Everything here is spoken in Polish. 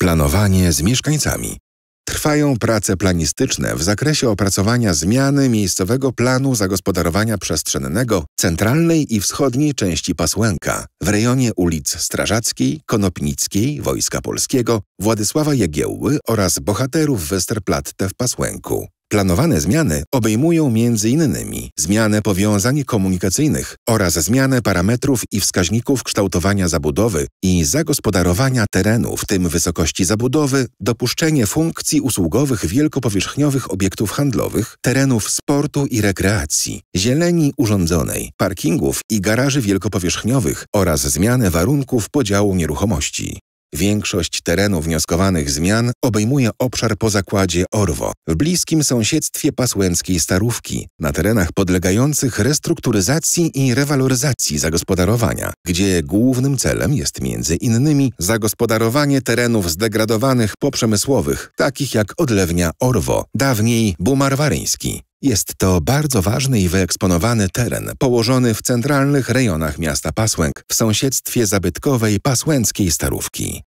Planowanie z mieszkańcami. Trwają prace planistyczne w zakresie opracowania zmiany miejscowego planu zagospodarowania przestrzennego centralnej i wschodniej części Pasłęka w rejonie ulic Strażackiej, Konopnickiej, Wojska Polskiego, Władysława Jagiełły oraz bohaterów Westerplatte w Pasłęku. Planowane zmiany obejmują m.in. zmianę powiązań komunikacyjnych oraz zmianę parametrów i wskaźników kształtowania zabudowy i zagospodarowania terenu, w tym wysokości zabudowy, dopuszczenie funkcji usługowych wielkopowierzchniowych obiektów handlowych, terenów sportu i rekreacji, zieleni urządzonej, parkingów i garaży wielkopowierzchniowych oraz zmianę warunków podziału nieruchomości. Większość terenu wnioskowanych zmian obejmuje obszar po zakładzie Orwo, w bliskim sąsiedztwie pasłęckiej Starówki, na terenach podlegających restrukturyzacji i rewaloryzacji zagospodarowania, gdzie głównym celem jest między innymi zagospodarowanie terenów zdegradowanych poprzemysłowych, takich jak odlewnia Orwo, dawniej Waryński. Jest to bardzo ważny i wyeksponowany teren, położony w centralnych rejonach miasta Pasłęk, w sąsiedztwie zabytkowej pasłęckiej starówki.